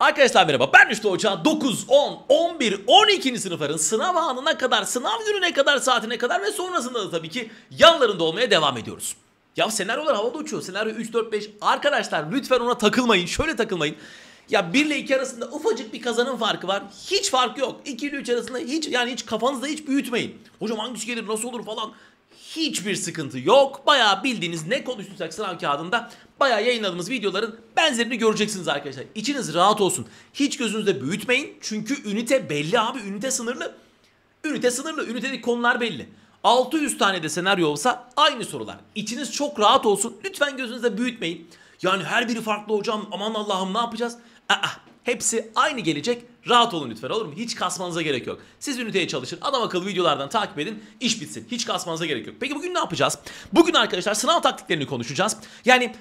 Arkadaşlar merhaba ben Üstü Hoca 9, 10, 11, 12. sınıfların sınav anına kadar, sınav gününe kadar, saatine kadar ve sonrasında da tabii ki yanlarında olmaya devam ediyoruz. Ya senaryolar havada uçuyor. Senaryo 3, 4, 5. Arkadaşlar lütfen ona takılmayın. Şöyle takılmayın. Ya 1 ile 2 arasında ufacık bir kazanın farkı var. Hiç fark yok. 2 ile 3 arasında hiç yani hiç kafanızda hiç büyütmeyin. Hocam hangisi gelir nasıl olur falan hiçbir sıkıntı yok. Baya bildiğiniz ne konuştuysak sınav kağıdında baya yayınladığımız videoların benzerini göreceksiniz arkadaşlar. İçiniz rahat olsun. Hiç gözünüzde büyütmeyin. Çünkü ünite belli abi. Ünite sınırlı. Ünite sınırlı. Ünitedeki konular belli. 600 tane de senaryo olsa aynı sorular. İçiniz çok rahat olsun. Lütfen gözünüzde büyütmeyin. Yani her biri farklı hocam aman Allah'ım ne yapacağız? Aa, hepsi aynı gelecek Rahat olun lütfen olur mu? Hiç kasmanıza gerek yok. Siz üniteye çalışın. Adam akıllı videolardan takip edin. iş bitsin. Hiç kasmanıza gerek yok. Peki bugün ne yapacağız? Bugün arkadaşlar sınav taktiklerini konuşacağız. Yani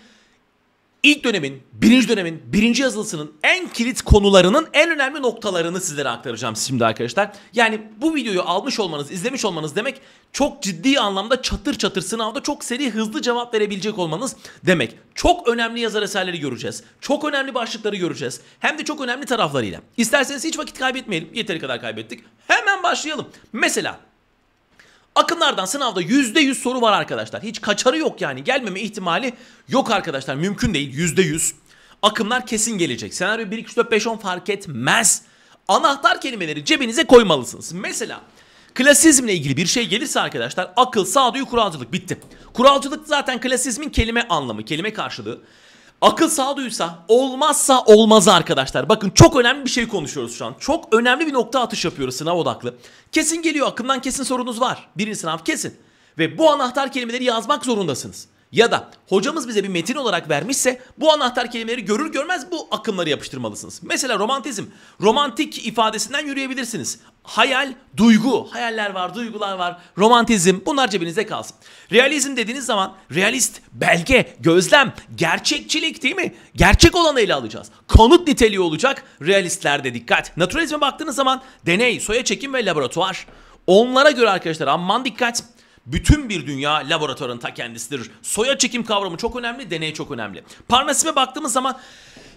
ilk dönemin, birinci dönemin, birinci yazılısının en kilit konularının en önemli noktalarını sizlere aktaracağım şimdi arkadaşlar. Yani bu videoyu almış olmanız, izlemiş olmanız demek çok ciddi anlamda çatır çatır sınavda çok seri hızlı cevap verebilecek olmanız demek. Çok önemli yazar eserleri göreceğiz. Çok önemli başlıkları göreceğiz. Hem de çok önemli taraflarıyla. İsterseniz hiç vakit kaybetmeyelim. Yeteri kadar kaybettik. Hemen başlayalım. Mesela Akınlardan sınavda %100 soru var arkadaşlar. Hiç kaçarı yok yani. Gelmeme ihtimali yok arkadaşlar. Mümkün değil %100. Akımlar kesin gelecek. Senaryo 1, 2, 3, 4, 5, 10 fark etmez. Anahtar kelimeleri cebinize koymalısınız. Mesela klasizmle ilgili bir şey gelirse arkadaşlar akıl, sağduyu, kuralcılık bitti. Kuralcılık zaten klasizmin kelime anlamı, kelime karşılığı. Akıl sağduyuysa olmazsa olmazı arkadaşlar. Bakın çok önemli bir şey konuşuyoruz şu an. Çok önemli bir nokta atış yapıyoruz sınav odaklı. Kesin geliyor akımdan kesin sorunuz var. Birinci sınav kesin. Ve bu anahtar kelimeleri yazmak zorundasınız. Ya da hocamız bize bir metin olarak vermişse bu anahtar kelimeleri görür görmez bu akımları yapıştırmalısınız. Mesela romantizm. Romantik ifadesinden yürüyebilirsiniz hayal, duygu. Hayaller var, duygular var, romantizm bunlar cebinizde kalsın. Realizm dediğiniz zaman realist, belge, gözlem, gerçekçilik değil mi? Gerçek olanı ele alacağız. Kanıt niteliği olacak realistlerde dikkat. Naturalizme baktığınız zaman deney, soya çekim ve laboratuvar. Onlara göre arkadaşlar aman dikkat. Bütün bir dünya laboratuvarın ta kendisidir. Soya çekim kavramı çok önemli, deney çok önemli. Parnasip'e baktığımız zaman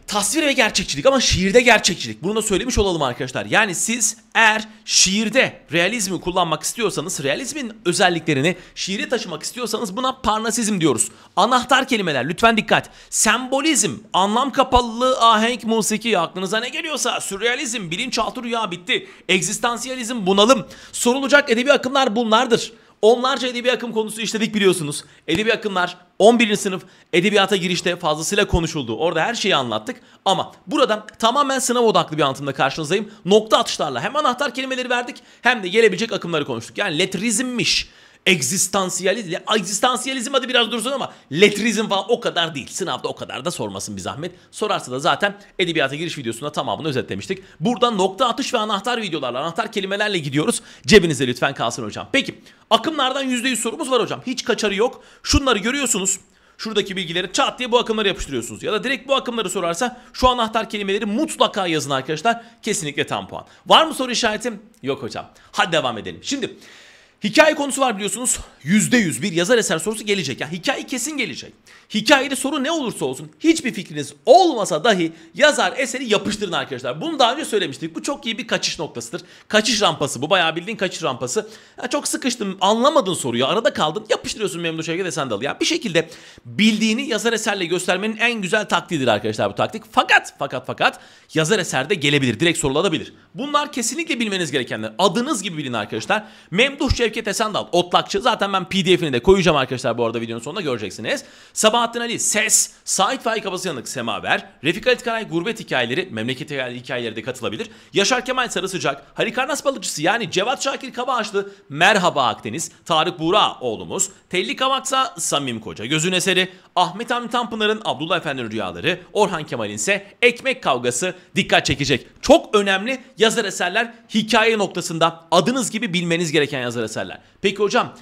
tasvir ve gerçekçilik ama şiirde gerçekçilik. Bunu da söylemiş olalım arkadaşlar. Yani siz eğer şiirde realizmi kullanmak istiyorsanız, realizmin özelliklerini şiire taşımak istiyorsanız buna parnasizm diyoruz. Anahtar kelimeler lütfen dikkat. Sembolizm, anlam kapalılığı, ahenk, musiki aklınıza ne geliyorsa, sürrealizm, bilinçaltı rüya bitti, egzistansiyalizm, bunalım. Sorulacak edebi akımlar bunlardır. Onlarca edebi akım konusu işledik biliyorsunuz. Edebi akımlar 11. sınıf edebiyata girişte fazlasıyla konuşuldu. Orada her şeyi anlattık ama burada tamamen sınav odaklı bir anlatımda karşınızdayım. Nokta atışlarla hem anahtar kelimeleri verdik hem de gelebilecek akımları konuştuk. Yani letrizmmiş, Egzistansiyalizm. Ya, egzistansiyalizm adı biraz dursun ama letrizm falan o kadar değil. Sınavda o kadar da sormasın bir zahmet. Sorarsa da zaten edebiyata giriş videosunda tamamını özetlemiştik. Buradan nokta atış ve anahtar videolarla, anahtar kelimelerle gidiyoruz. Cebinize lütfen kalsın hocam. Peki akımlardan %100 sorumuz var hocam. Hiç kaçarı yok. Şunları görüyorsunuz şuradaki bilgileri çat diye bu akımları yapıştırıyorsunuz. Ya da direkt bu akımları sorarsa şu anahtar kelimeleri mutlaka yazın arkadaşlar. Kesinlikle tam puan. Var mı soru işaretim? Yok hocam. Hadi devam edelim. Şimdi Hikaye konusu var biliyorsunuz. yüzde yüz bir yazar eser sorusu gelecek. Yani hikaye kesin gelecek. Hikayede soru ne olursa olsun hiçbir fikriniz olmasa dahi yazar eseri yapıştırın arkadaşlar. Bunu daha önce söylemiştik. Bu çok iyi bir kaçış noktasıdır. Kaçış rampası bu. Bayağı bildiğin kaçış rampası. Ya çok sıkıştım anlamadın soruyu arada kaldın Yapıştırıyorsun Memduh Şevket Esendalı. Ya yani bir şekilde bildiğini yazar eserle göstermenin en güzel taktiğidir arkadaşlar bu taktik. Fakat fakat fakat yazar eserde gelebilir. Direkt sorulabilir. Bunlar kesinlikle bilmeniz gerekenler. Adınız gibi bilin arkadaşlar. Memduh Şevket Şevket Esendal, Otlakçı. Zaten ben pdf'ini de koyacağım arkadaşlar bu arada videonun sonunda göreceksiniz. Sabahattin Ali, Ses, Sait Faik Kabası Semaver, Refik Ali Karay, Gurbet Hikayeleri, Memleket Hikayeleri de katılabilir. Yaşar Kemal Sarı Sıcak, Halikarnas Balıkçısı yani Cevat Şakir Kabaşlı, Merhaba Akdeniz, Tarık Buğra oğlumuz, Telli Kavaksa, Samim Koca Gözün Eseri, Ahmet Hamdi Tanpınar'ın Abdullah Efendi'nin Rüyaları, Orhan Kemal'in ise Ekmek Kavgası dikkat çekecek. Çok önemli yazar eserler hikaye noktasında adınız gibi bilmeniz gereken yazar eserler eserler. Peki hocam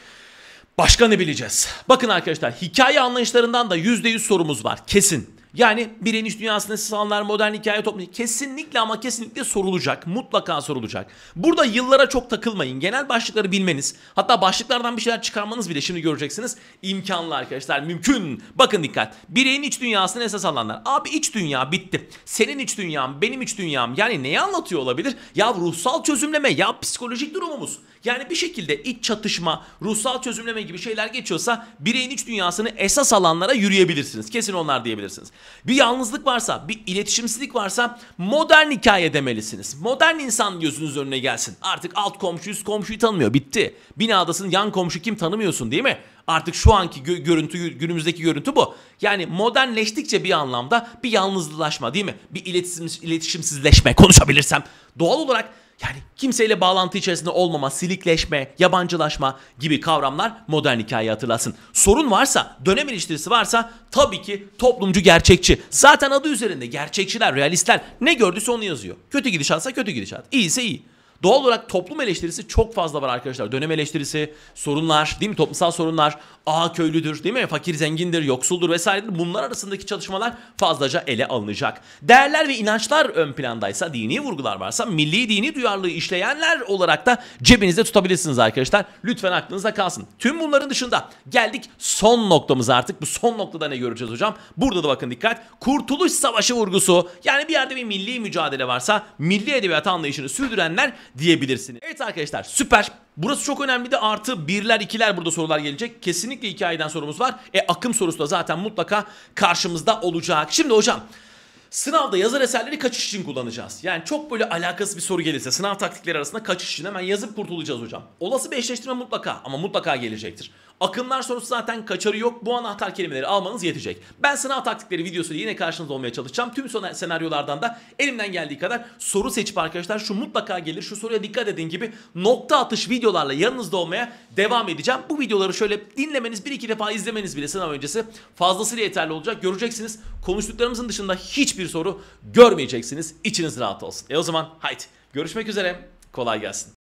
başka ne bileceğiz? Bakın arkadaşlar hikaye anlayışlarından da %100 sorumuz var kesin. Yani bir eniş dünyasında insanlar modern hikaye toplumu kesinlikle ama kesinlikle sorulacak. Mutlaka sorulacak. Burada yıllara çok takılmayın. Genel başlıkları bilmeniz hatta başlıklardan bir şeyler çıkarmanız bile şimdi göreceksiniz. imkanlı arkadaşlar mümkün. Bakın dikkat. Bireyin iç dünyasını esas alanlar. Abi iç dünya bitti. Senin iç dünyam, benim iç dünyam. Yani neyi anlatıyor olabilir? Ya ruhsal çözümleme, ya psikolojik durumumuz. Yani bir şekilde iç çatışma, ruhsal çözümleme gibi şeyler geçiyorsa bireyin iç dünyasını esas alanlara yürüyebilirsiniz. Kesin onlar diyebilirsiniz. Bir yalnızlık varsa, bir iletişimsizlik varsa modern hikaye demelisiniz. Modern insan gözünüz önüne gelsin. Artık alt komşu üst komşuyu tanımıyor. Bitti. Binadasın yan komşu kim tanımıyorsun değil mi? Artık şu anki görüntü, günümüzdeki görüntü bu. Yani modernleştikçe bir anlamda bir yalnızlaşma değil mi? Bir iletişim, iletişimsizleşme konuşabilirsem. Doğal olarak yani kimseyle bağlantı içerisinde olmama, silikleşme, yabancılaşma gibi kavramlar modern hikayeyi hatırlasın. Sorun varsa, dönem eleştirisi varsa tabii ki toplumcu gerçekçi. Zaten adı üzerinde gerçekçiler, realistler ne gördüyse onu yazıyor. Kötü gidişatsa kötü gidişat, iyiyse iyi. Doğal olarak toplum eleştirisi çok fazla var arkadaşlar. Dönem eleştirisi, sorunlar, değil mi? Toplumsal sorunlar. A köylüdür, değil mi? Fakir zengindir, yoksuldur vesairedir. Bunlar arasındaki çalışmalar fazlaca ele alınacak. Değerler ve inançlar ön plandaysa, dini vurgular varsa milli dini duyarlılığı işleyenler olarak da cebinizde tutabilirsiniz arkadaşlar. Lütfen aklınızda kalsın. Tüm bunların dışında geldik son noktamız artık. Bu son noktada ne göreceğiz hocam? Burada da bakın dikkat. Kurtuluş Savaşı vurgusu. Yani bir yerde bir milli mücadele varsa milli edebiyat anlayışını sürdürenler diyebilirsiniz. Evet arkadaşlar süper. Burası çok önemli de artı birler ikiler burada sorular gelecek. Kesinlikle hikayeden sorumuz var. E akım sorusu da zaten mutlaka karşımızda olacak. Şimdi hocam Sınavda yazar eserleri kaçış için kullanacağız. Yani çok böyle alakasız bir soru gelirse sınav taktikleri arasında kaçış için hemen yazıp kurtulacağız hocam. Olası bir eşleştirme mutlaka ama mutlaka gelecektir. Akımlar sorusu zaten kaçarı yok. Bu anahtar kelimeleri almanız yetecek. Ben sınav taktikleri videosuyla yine karşınızda olmaya çalışacağım. Tüm son senaryolardan da elimden geldiği kadar soru seçip arkadaşlar şu mutlaka gelir şu soruya dikkat edin gibi nokta atış videolarla yanınızda olmaya devam edeceğim. Bu videoları şöyle dinlemeniz bir iki defa izlemeniz bile sınav öncesi fazlasıyla yeterli olacak. Göreceksiniz konuştuklarımızın dışında hiçbir soru görmeyeceksiniz. İçiniz rahat olsun. E o zaman haydi görüşmek üzere kolay gelsin.